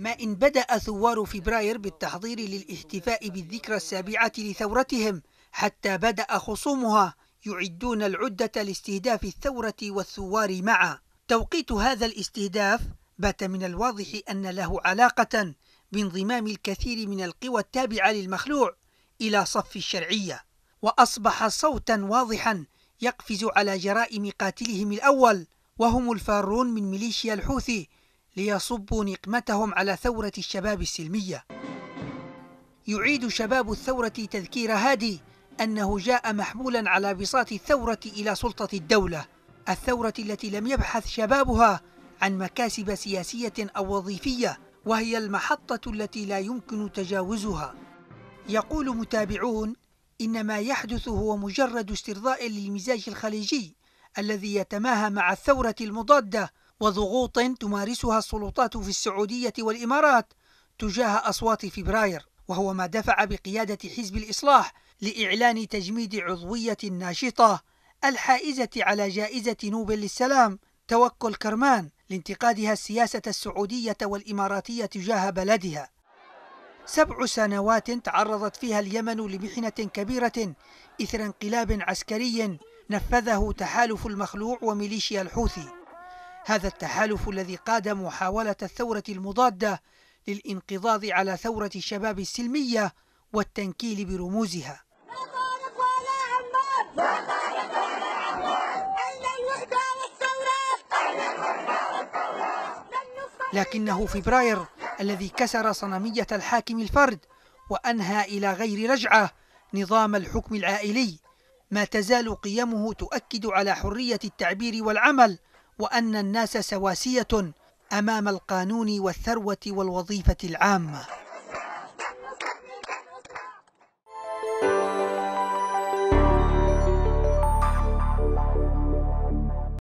ما إن بدأ ثوار فبراير بالتحضير للاحتفاء بالذكرى السابعة لثورتهم حتى بدأ خصومها يعدون العدة لاستهداف الثورة والثوار معا توقيت هذا الاستهداف بات من الواضح أن له علاقة بانضمام الكثير من القوى التابعة للمخلوع إلى صف الشرعية وأصبح صوتا واضحا يقفز على جرائم قاتلهم الأول وهم الفارون من ميليشيا الحوثي ليصبوا نقمتهم على ثورة الشباب السلمية يعيد شباب الثورة تذكير هادي أنه جاء محمولا على بساط الثورة إلى سلطة الدولة الثورة التي لم يبحث شبابها عن مكاسب سياسية أو وظيفية وهي المحطة التي لا يمكن تجاوزها يقول متابعون إن ما يحدث هو مجرد استرضاء للمزاج الخليجي الذي يتماهى مع الثورة المضادة وضغوط تمارسها السلطات في السعودية والإمارات تجاه أصوات فبراير وهو ما دفع بقيادة حزب الإصلاح لإعلان تجميد عضوية ناشطة الحائزة على جائزة نوبل للسلام توكل كرمان لانتقادها السياسة السعودية والإماراتية تجاه بلدها سبع سنوات تعرضت فيها اليمن لمحنة كبيرة إثر انقلاب عسكري نفذه تحالف المخلوع وميليشيا الحوثي هذا التحالف الذي قاد محاولة الثورة المضادة للانقضاض على ثورة الشباب السلمية والتنكيل برموزها لكنه فبراير الذي كسر صنمية الحاكم الفرد وأنهى إلى غير رجعة نظام الحكم العائلي ما تزال قيمه تؤكد على حرية التعبير والعمل وأن الناس سواسية أمام القانون والثروة والوظيفة العامة